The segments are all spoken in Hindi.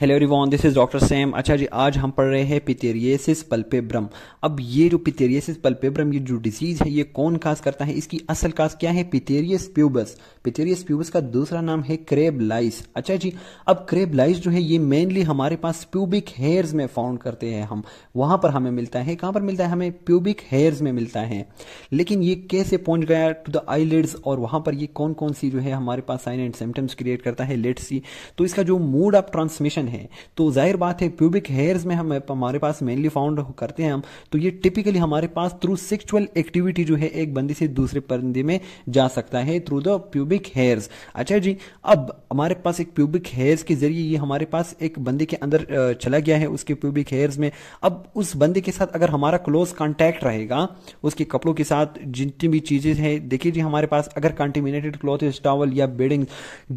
hello everyone this is doctor Sam अच्छा जी आज हम पढ़ रहे हैं पितेरियसिस पल्पेब्रम अब ये जो पिथेरियसिस पल्पेब्रम ये जो डिजीज है ये कौन काज करता है इसकी असल काज क्या है पितेरियस प्यूबस पितेरियस प्यूबस का दूसरा नाम है क्रेब लाइस अच्छा जी अब क्रेब लाइस जो है ये मेनली हमारे पास प्यूबिक हेयर्स में फाउंड करते हैं हम वहां पर हमें मिलता है कहां पर मिलता है हमें प्यूबिक हेयर्स में मिलता है लेकिन ये कैसे पहुंच गया टू द आईलिड्स और वहां पर ये कौन कौन सी जो है हमारे पास साइन एंड सिम्टम्स क्रिएट करता है लेट सी तो इसका जो मूड ऑफ ट्रांसमिशन कॉमन है तो जाहिर बात है प्यूबिक हेयर्स में हम हमारे पास मेनली फाउंड करते हैं हम तो ये टिपिकली हमारे पास थ्रू सेक्चुअल एक्टिविटी जो है एक बंदी से दूसरे बंदी में जा सकता है थ्रू द प्यूबिक हेयर्स अच्छा जी अब हमारे पास एक प्यूबिक हेयर्स के जरिए ये हमारे पास एक बंदे के अंदर चला गया है उसके प्यूबिक हेयर्स में अब उस बंदे के साथ अगर हमारा क्लोज कॉन्टैक्ट रहेगा उसके कपड़ों के साथ जितनी भी चीज़ें हैं देखिए जी हमारे पास अगर कंटेमिनेटेड क्लॉथ टॉवल या बेडिंग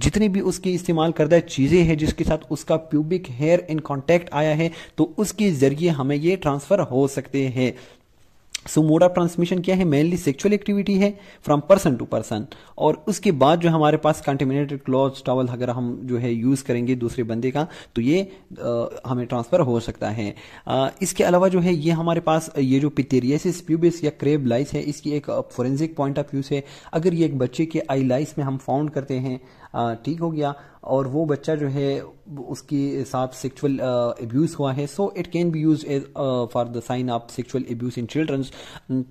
जितनी भी उसकी इस्तेमाल करता है चीज़ें हैं जिसके साथ उसका प्यू प्यूबिक हेयर इन कॉन्टेक्ट आया है तो उसके जरिए हमें ये ट्रांसफर हो सकते हैं सो मोड ऑफ ट्रांसमिशन क्या है मेनली सेक्सुअल एक्टिविटी है फ्रॉम पर्सन टू पर्सन और उसके बाद जो हमारे पास कंटेमिनेटेड क्लॉथ टॉवल अगर हम जो है यूज करेंगे दूसरे बंदे का तो ये आ, हमें ट्रांसफर हो सकता है आ, इसके अलावा जो है ये हमारे पास ये जो पितेरियसिस प्यूबिस या क्रेब लाइस है इसकी एक फोरेंसिक पॉइंट ऑफ व्यू से अगर ये एक बच्चे के आई लाइस में हम फाउंड करते हैं ठीक हो गया और वो बच्चा जो है उसके साथ सेक्सुअल एब्यूज़ हुआ है so it can be use as for the sign of sexual abuse in childrens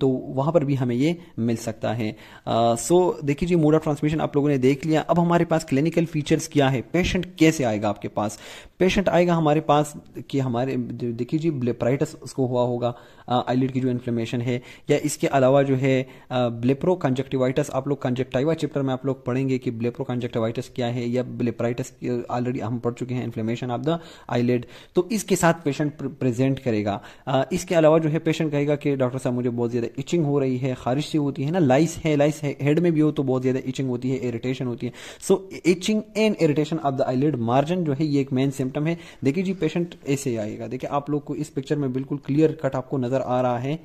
तो वहाँ पर भी हमें ये मिल सकता है सो uh, so, देखिए जी मोड ऑफ ट्रांसमिशन आप लोगों ने देख लिया अब हमारे पास क्लिनिकल फीचर्स क्या है पेशेंट कैसे आएगा आपके पास पेशेंट आएगा हमारे पास कि हमारे देखिए जी ब्लेपराइटस उसको हुआ होगा आईलिड की जो इन्फ्लेमेशन है या इसके अलावा जो है ब्लेप्रो कंजक्टिवाइटस आप लोग कंजक्टाइवा चैप्टर में आप लोग पढ़ेंगे कि ब्लेप्रो कंजक्टिवाइटस ब्लिप्राइटिस क्या है या ब्लेपराइटिस ऑलरेडी हम पढ़ चुके हैं इन्फ्लेमेशन ऑफ द आईलेड तो इसके साथ पेशेंट प्रेजेंट करेगा इसके अलावा जो है पेशेंट कहेगा कि डॉक्टर साहब मुझे बहुत ज़्यादा इचिंग हो रही है खारिश सी होती है ना लाइस है लाइस हेड में भी हो तो बहुत ज़्यादा इचिंग होती है इरिटेशन होती है so itching and irritation of the eyelid margin जो है ये एक मेन सिम्टम है देखिए जी पेशेंट ऐसे आएगा देखिए आप लोग को इस पिक्चर में बिल्कुल क्लियर कट आपको नजर आ रहा है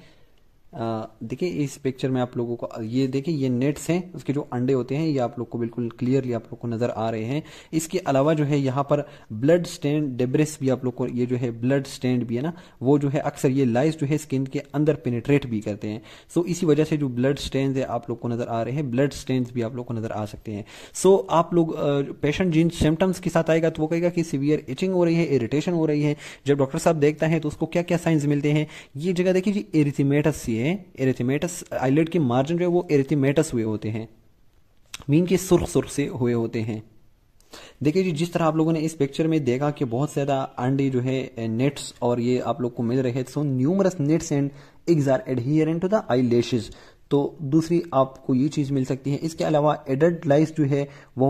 देखिए इस पिक्चर में आप लोगों को ये देखिए ये नेट्स हैं उसके जो अंडे होते हैं ये आप लोग को बिल्कुल क्लियरली आप लोग को नजर आ रहे हैं इसके अलावा जो है यहाँ पर ब्लड स्टैंड डेब्रेस भी आप लोग को ये जो है ब्लड स्टैंड भी है ना वो जो है अक्सर ये लाइज जो है स्किन के अंदर पेनिट्रेट भी करते हैं सो इसी वजह से जो ब्लड स्टेन है आप लोग को नजर आ रहे हैं ब्लड स्टेन भी आप लोग को नजर आ सकते हैं सो आप लोग पेशेंट जिन सिम्टम्स के साथ आएगा तो वो कहेगा कि सिवियर इचिंग हो रही है इरिटेशन हो रही है जब डॉक्टर साहब देखता है तो उसको क्या क्या साइंस मिलते हैं ये जगह देखिए जी एरिथीमेटस है हैं एरिथमेटस आईलेट के मार्जिन जो है वो एरिथमेटस हुए होते हैं मीन के सुर्ख सुर्ख से हुए होते हैं देखिए जी जिस तरह आप लोगों ने इस पिक्चर में देखा कि बहुत ज्यादा अंडे जो है नेट्स और ये आप लोग को मिल रहे हैं so numerous nits and eggs are adherent to the eyelashes तो दूसरी आपको ये चीज़ मिल सकती है इसके अलावा एडल्ट लाइस जो है वो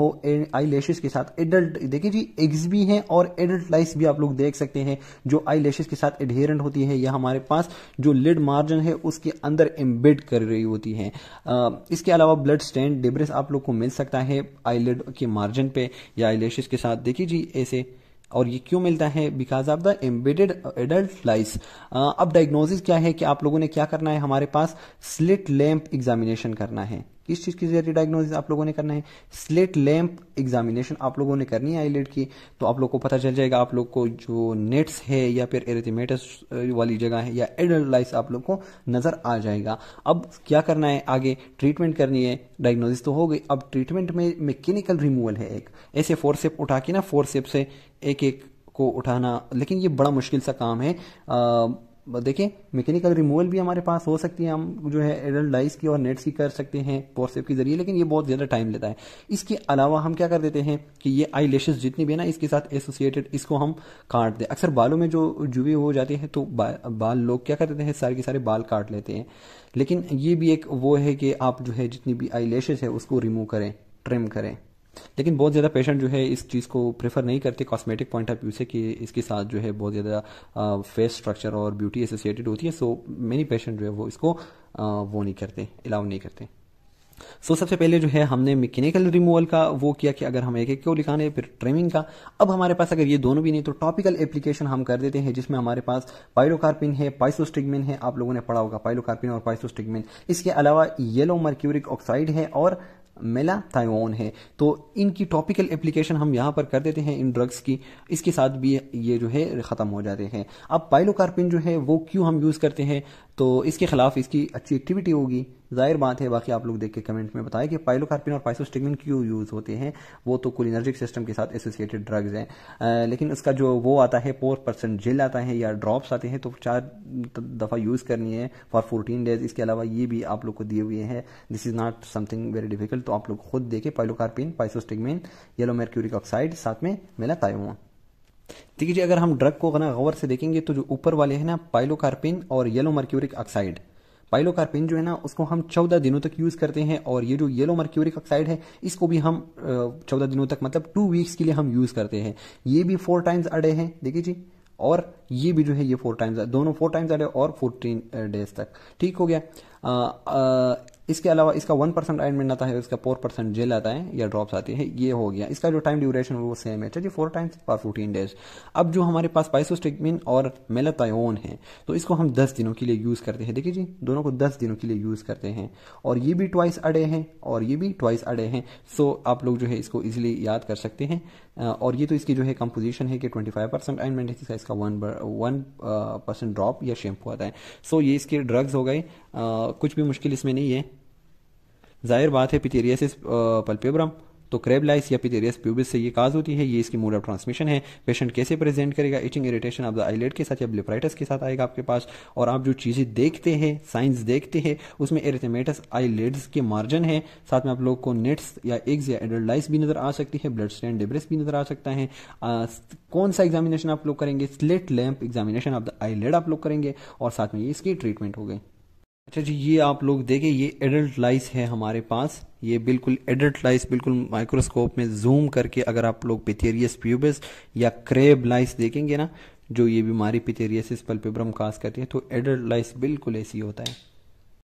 आई लेशेस के साथ एडल्ट देखिए जी एग्स भी हैं और एडल्ट लाइस भी आप लोग देख सकते हैं जो आई लेशेस के साथ एडहेरेंट होती है या हमारे पास जो लिड मार्जिन है उसके अंदर एम्बेड कर रही होती है इसके अलावा ब्लड स्टैंड डिब्रेस आप लोग को मिल सकता है आई के मार्जिन पे या आई के साथ देखिए जी ऐसे और ये क्यों मिलता है because of the embedded adult lice अब डायग्नोसिस क्या है कि आप लोगों ने क्या करना है हमारे पास स्लिट लैंप एग्जामिनेशन करना है किस चीज के जरिए डायग्नोसिस आप लोगों ने करना है स्लिट लैंप एग्जामिनेशन आप लोगों ने करनी है आईलेट की तो आप लोग को पता चल जाएगा आप लोग को जो नेट्स है या फिर एरेथीमेटस वाली जगह है या एडल्ट लाइस आप लोग को नजर आ जाएगा अब क्या करना है आगे ट्रीटमेंट करनी है डायग्नोसिस तो हो गई अब ट्रीटमेंट में मैकेनिकल रिमूवल है एक ऐसे फोरसेप उठा के ना फोरसेप से एक एक को उठाना लेकिन ये बड़ा मुश्किल सा काम है देखें मैकेनिकल रिमूवल भी हमारे पास हो सकती है हम जो है एडल्ट डाइस की और नेट्स की कर सकते हैं पॉरसेप के जरिए लेकिन ये बहुत ज़्यादा टाइम लेता है इसके अलावा हम क्या कर देते हैं कि ये आई लेशेज जितनी भी है ना इसके साथ एसोसिएटेड इसको हम काट दें अक्सर बालों में जो जुबे हो जाते हैं तो बा, बाल लोग क्या कर देते हैं सारे के सारे बाल काट लेते हैं लेकिन ये भी एक वो है कि आप जो है जितनी भी आई लेशेज है उसको रिमूव करें ट्रिम करें लेकिन बहुत ज़्यादा पेशेंट जो है इस चीज़ को प्रेफर नहीं करते कॉस्मेटिक पॉइंट ऑफ व्यू से कि इसके साथ जो है बहुत ज़्यादा फेस स्ट्रक्चर और ब्यूटी एसोसिएटेड होती है सो मेनी पेशेंट जो है वो इसको आ, वो नहीं करते अलाउ नहीं करते सो so, सबसे पहले जो है हमने मैकेनिकल रिमूवल का वो किया कि अगर हम एक एक को लिखाने फिर ट्रिमिंग का अब हमारे पास अगर ये दोनों भी नहीं तो टॉपिकल एप्लीकेशन हम कर देते हैं जिसमें हमारे पास पाइलोकार्पिन है पाइसोस्टिगमिन है आप लोगों ने पढ़ा होगा पाइलोकार्पिन और पाइसोस्टिगमिन इसके अलावा येलो मर्क्यूरिक ऑक्साइड है और मेलाथायोन है तो इनकी टॉपिकल एप्लीकेशन हम यहाँ पर कर देते हैं इन ड्रग्स की इसके साथ भी ये जो है ख़त्म हो जाते हैं अब पाइलोकार्पिन जो है वो क्यों हम यूज़ करते हैं तो इसके खिलाफ इसकी अच्छी एक्टिविटी होगी जाहिर बात है बाकी आप लोग देख के कमेंट में बताएं कि पाइलोकार्पिन और पाइसोस्टिगमिन क्यों यूज़ होते हैं वो तो एनर्जिक सिस्टम के साथ एसोसिएटेड ड्रग्स हैं लेकिन उसका जो वो आता है फोर परसेंट जेल आता है या ड्रॉप्स आते हैं तो चार दफ़ा यूज़ करनी है फॉर फोर्टीन डेज इसके अलावा ये भी आप लोग को दिए हुए हैं this is not something very difficult तो आप लोग खुद देखें pilocarpine physostigmine yellow mercuric oxide साथ में मेलाताइमोन देखिए जी अगर हम ड्रग को ना गौर से देखेंगे तो जो ऊपर वाले हैं ना पाइलोकार्पिन और येलो मर्क्यूरिक ऑक्साइड पाइलोकार्पिन जो है ना उसको हम चौदह दिनों तक यूज करते हैं और ये जो येलो मर्क्यूरिक ऑक्साइड है इसको भी हम चौदह दिनों तक मतलब टू वीक्स के लिए हम यूज करते हैं ये भी फोर टाइम्स अडे हैं देखिए जी और ये भी जो है ये फोर टाइम्स दोनों फोर टाइम्स अडे और फोर्टीन डेज तक ठीक हो गया इसके अलावा इसका वन परसेंट आयरमेंट आता है इसका फोर परसेंट जेल आता है या ड्रॉप्स आती है ये हो गया इसका जो टाइम ड्यूरेशन वो सेम है चलिए फोर टाइम्स पर फोर्टीन डेज अब जो हमारे पास पाइसोस्टिकमिन और मेलातायोन है तो इसको हम दस दिनों के लिए यूज करते हैं देखिए जी दोनों को दस दिनों के लिए यूज करते हैं और ये भी ट्वाइस अडे हैं और ये भी ट्वाइस अडे हैं सो आप लोग जो है इसको इजिली याद कर सकते हैं Uh, और ये तो इसकी जो है कंपोजिशन है कि 25 परसेंट एंड मैंने इसका इसका वन वन परसेंट ड्रॉप या शैम्पू आता है सो ये इसके ड्रग्स हो गए uh, कुछ भी मुश्किल इसमें नहीं है जाहिर बात है पिथेरियासिस पल्पेब्रम uh, तो क्रेबलाइस या पिटेरियस प्यूबिस से ये काज होती है ये इसकी मोड ऑफ ट्रांसमिशन है पेशेंट कैसे प्रेजेंट करेगा itching irritation of the eyelid के साथ या ब्लिफ्राइटस के साथ आएगा आपके पास और आप जो चीज़ें देखते हैं साइंस देखते हैं उसमें एरिथमेटस आईलेट्स के मार्जन है साथ में आप लोग को नेट्स या एग्स या एडल्टाइस भी नजर आ सकती है ब्लड स्टैंड डिब्रेस भी नजर आ सकता है कौन सा एग्जामिनेशन आप लोग करेंगे slit lamp examination of the eyelid आप लोग करेंगे और साथ में ये इसकी ट्रीटमेंट हो गई अच्छा जी ये आप लोग देखें ये एडल्ट लाइस है हमारे पास ये बिल्कुल एडल्ट लाइस बिल्कुल माइक्रोस्कोप में जूम करके अगर आप लोग पिथेरियस प्यूबस या क्रेब लाइस देखेंगे ना जो ये बीमारी पिथेरियसिस पल्पेब्रम कास करती है तो एडल्ट लाइस बिल्कुल ऐसी होता है